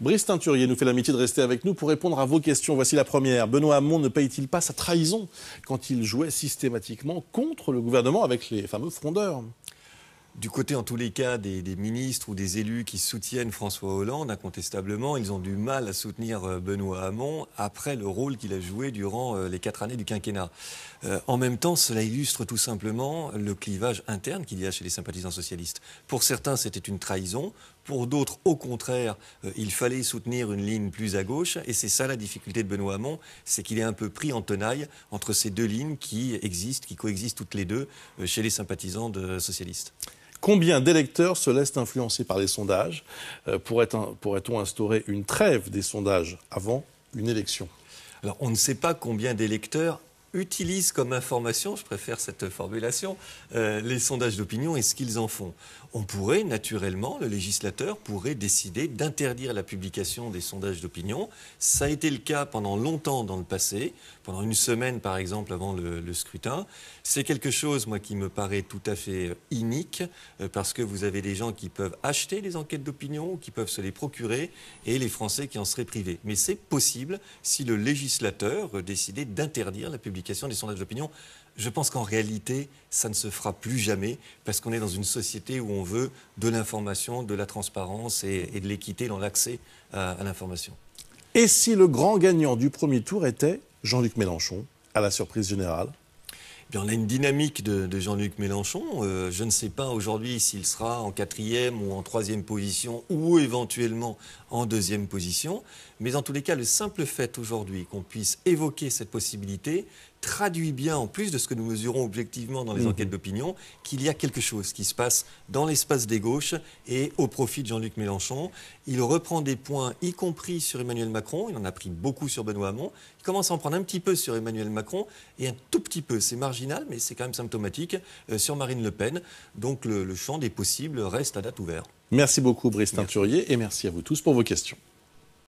Brice Teinturier nous fait l'amitié de rester avec nous pour répondre à vos questions. Voici la première. Benoît Hamon ne paye-t-il pas sa trahison quand il jouait systématiquement contre le gouvernement avec les fameux frondeurs du côté, en tous les cas, des, ministres ou des élus qui soutiennent François Hollande, incontestablement, ils ont du mal à soutenir euh, Benoît Hamon après le rôle qu'il a joué durant euh, les quatre années du quinquennat. Euh, en même temps, cela illustre tout simplement le clivage interne qu'il y a chez les sympathisants socialistes. Pour certains, c'était une trahison. Pour d'autres, au contraire, euh, il fallait soutenir une ligne plus à gauche. Et c'est ça la difficulté de Benoît Hamon, c'est qu'il est un peu pris en tenaille entre ces deux lignes qui existent, qui coexistent toutes les deux euh, chez les sympathisants de socialistes. Combien d'électeurs se laissent influencer par les sondages euh, Pourrait-on instaurer une trêve des sondages avant une élection alors, on ne sait pas combien d'électeurs utilisent comme information, je préfère cette formulation, euh, les sondages d'opinion et ce qu'ils en font. On pourrait, naturellement, le législateur pourrait décider d'interdire la publication des sondages d'opinion. Ça a été le cas pendant longtemps dans le passé, pendant une semaine par exemple avant le, scrutin. C'est quelque chose, moi, qui me paraît tout à fait euh, inique, euh, parce que vous avez des gens qui peuvent acheter des enquêtes d'opinion, qui peuvent se les procurer, et les Français qui en seraient privés. Mais c'est possible si le législateur décidait d'interdire la publication des sondages d'opinion. Je pense qu'en réalité, ça ne se fera plus jamais parce qu'on est dans une société où on veut de l'information, de la transparence et, de l'équité dans l'accès à, l'information. Et si le grand gagnant du premier tour était Jean-Luc Mélenchon, à la surprise générale eh Bien, on a une dynamique de, Jean-Luc Mélenchon. Euh, je ne sais pas aujourd'hui s'il sera en quatrième ou en troisième position ou éventuellement en deuxième position. Mais en tous les cas, le simple fait aujourd'hui qu'on puisse évoquer cette possibilité traduit bien, en plus de ce que nous mesurons objectivement dans les mhm. enquêtes d'opinion, qu'il y a quelque chose qui se passe dans l'espace des gauches et au profit de Jean-Luc Mélenchon. Il reprend des points, y compris sur Emmanuel Macron, il en a pris beaucoup sur Benoît Hamon, il commence à en prendre un petit peu sur Emmanuel Macron et un tout petit peu, c'est marginal, mais c'est quand même symptomatique, euh, sur Marine Le Pen. Donc le, champ des possibles reste à date ouvert. Merci beaucoup Brice Teinturier et merci à vous tous pour vos questions.